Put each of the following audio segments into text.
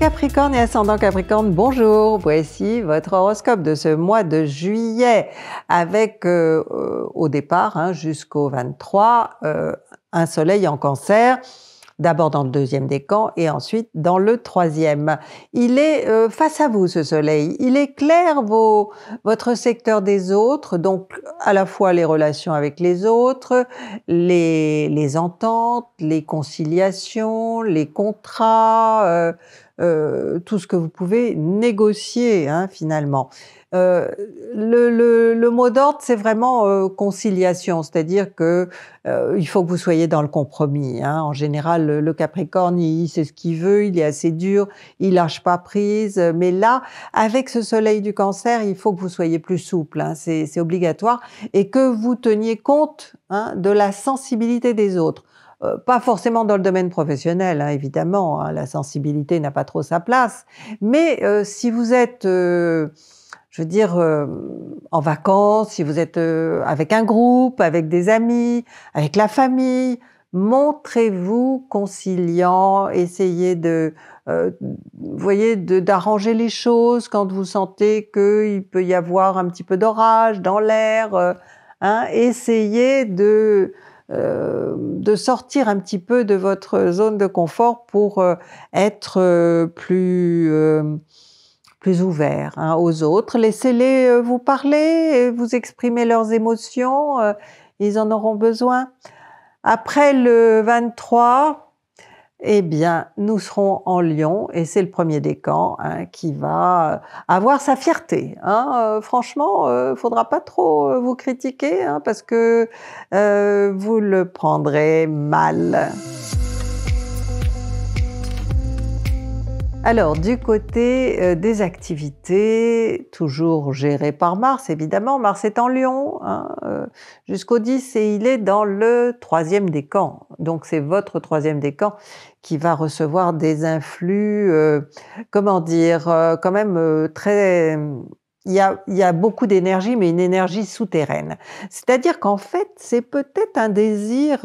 Capricorne et ascendant Capricorne, bonjour. Voici votre horoscope de ce mois de juillet avec euh, euh, au départ hein, jusqu'au 23 euh, un soleil en cancer d'abord dans le deuxième décan et ensuite dans le troisième. Il est face à vous ce soleil, il éclaire vos, votre secteur des autres, donc à la fois les relations avec les autres, les, ententes, les conciliations, les contrats, euh, tout ce que vous pouvez négocier hein, finalement. Euh, le, mot d'ordre, c'est vraiment euh, conciliation, c'est-à-dire que il faut que vous soyez dans le compromis. Hein. En général, le, Capricorne, il, sait ce qu'il veut, il est assez dur, il lâche pas prise. Mais là, avec ce Soleil du Cancer, il faut que vous soyez plus souple, hein. c'est obligatoire, et que vous teniez compte de la sensibilité des autres. Euh, pas forcément dans le domaine professionnel, hein, évidemment, hein, la sensibilité n'a pas trop sa place, mais euh, si vous êtes, euh, je veux dire, en vacances, si vous êtes avec un groupe, avec des amis, avec la famille, montrez-vous conciliant, essayez de, voyez, d'arranger les choses quand vous sentez qu'il peut y avoir un petit peu d'orage dans l'air. Hein, essayez de euh, de sortir un petit peu de votre zone de confort pour euh, être euh, plus, plus ouvert hein, aux autres. Laissez-les vous parler, vous exprimer leurs émotions, ils en auront besoin. Après le 23, eh bien, nous serons en Lyon et c'est le premier des camps hein, qui va euh, avoir sa fierté. Hein. Euh, franchement, euh, faudra pas trop vous critiquer hein, parce que vous le prendrez mal. Alors, du côté euh, des activités, toujours gérées par Mars, évidemment, Mars est en Lyon hein, euh, jusqu'au 10 et il est dans le troisième décan. Donc, c'est votre troisième décan qui va recevoir des influx, euh, comment dire, quand même très... il y a beaucoup d'énergie, mais une énergie souterraine. C'est-à-dire qu'en fait, c'est peut-être un désir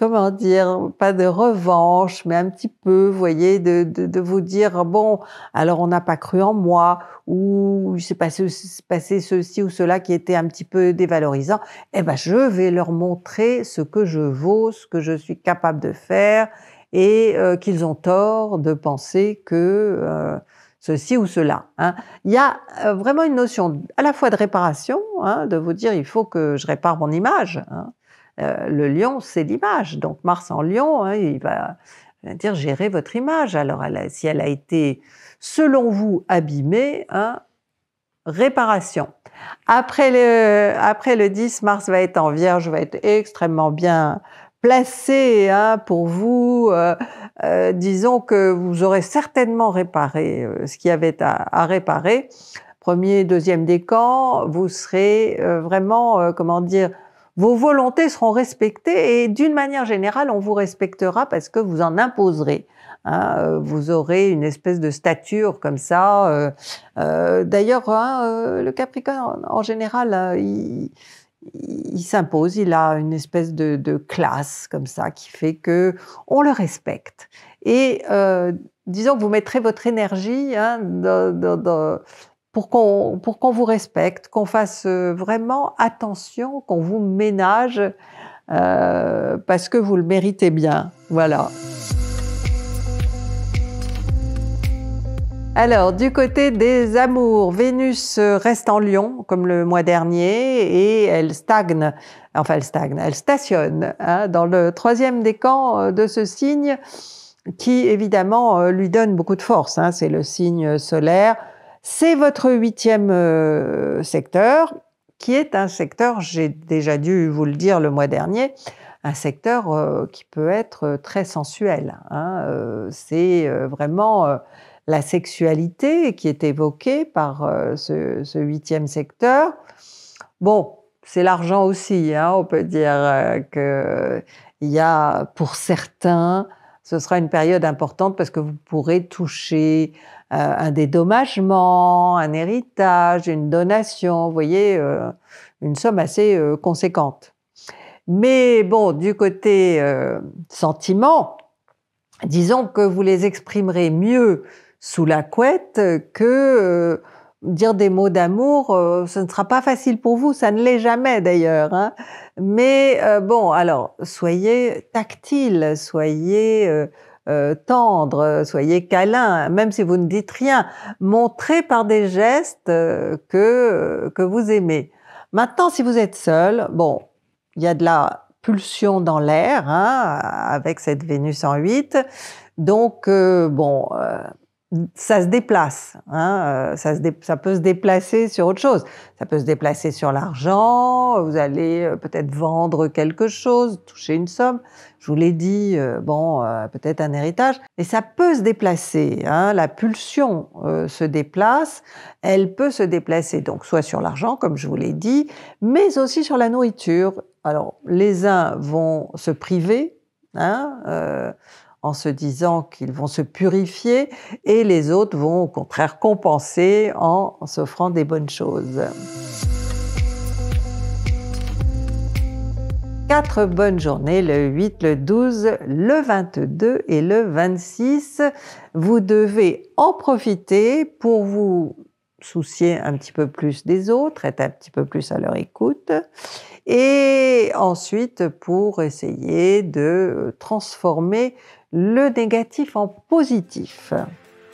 comment dire, pas de revanche, mais un petit peu, vous voyez, de, de, vous dire, bon, alors on n'a pas cru en moi, ou il s'est passé, ceci ou cela qui était un petit peu dévalorisant, eh ben je vais leur montrer ce que je vaux, ce que je suis capable de faire, et euh, qu'ils ont tort de penser que euh, ceci ou cela. Hein. Il y a euh, vraiment une notion à la fois de réparation, hein, de vous dire, il faut que je répare mon image, hein, euh, le lion, c'est l'image. Donc Mars en lion, hein, il va dire gérer votre image. Alors si elle a été, selon vous, abîmée, hein, réparation. Après le, 10, Mars va être en vierge, va être extrêmement bien placé hein, pour vous. Euh, euh, disons que vous aurez certainement réparé ce qu'il y avait à, réparer. Premier, deuxième décan, vous serez vraiment, comment dire, vos volontés seront respectées et d'une manière générale, on vous respectera parce que vous en imposerez. Hein. Euh, vous aurez une espèce de stature comme ça. Euh, euh, d'ailleurs, hein, le Capricorne, en général, hein, il, s'impose, il a une espèce de, classe comme ça qui fait que on le respecte. Et disons que vous mettrez votre énergie dans pour qu'on vous respecte, qu'on fasse euh, vraiment attention, qu'on vous ménage euh, parce que vous le méritez bien. Voilà. Alors, du côté des amours, Vénus euh, reste en Lion, comme le mois dernier, et elle stagne, enfin elle stagne, elle stationne hein, dans le troisième décan de ce signe, qui évidemment lui donne beaucoup de force. Hein. C'est le signe solaire, c'est votre huitième euh, secteur, qui est un secteur, j'ai déjà dû vous le dire le mois dernier, un secteur euh, qui peut être euh, très sensuel. Hein. c'est vraiment la sexualité qui est évoquée par ce, huitième secteur. Bon, c'est l'argent aussi, hein, on peut dire qu'il y a pour certains ce sera une période importante parce que vous pourrez toucher euh, un dédommagement, un héritage, une donation, vous voyez, euh, une somme assez euh, conséquente. Mais bon, du côté sentiment, disons que vous les exprimerez mieux sous la couette que dire des mots d'amour, euh, ce ne sera pas facile pour vous, ça ne l'est jamais d'ailleurs. Hein. Mais euh, bon, alors, soyez tactile, soyez euh, tendre, soyez câlin, même si vous ne dites rien. Montrez par des gestes que, que vous aimez. Maintenant, si vous êtes seul, bon, il y a de la pulsion dans l'air hein, avec cette Vénus en 8. Donc, bon ça se déplace. Hein, euh, ça, se ça, peut se déplacer sur autre chose. Ça peut se déplacer sur l'argent. Vous allez euh, peut-être vendre quelque chose, toucher une somme. Je vous l'ai dit, euh, bon, peut-être un héritage. Et ça peut se déplacer. Hein, la pulsion se déplace. Elle peut se déplacer. Donc, soit sur l'argent, comme je vous l'ai dit, mais aussi sur la nourriture. Alors, les uns vont se priver. Hein, en se disant qu'ils vont se purifier et les autres vont au contraire compenser en s'offrant des bonnes choses. Quatre bonnes journées, le 8, le 12, le 22 et le 26. Vous devez en profiter pour vous soucier un petit peu plus des autres, être un petit peu plus à leur écoute et ensuite pour essayer de euh, transformer le négatif en positif.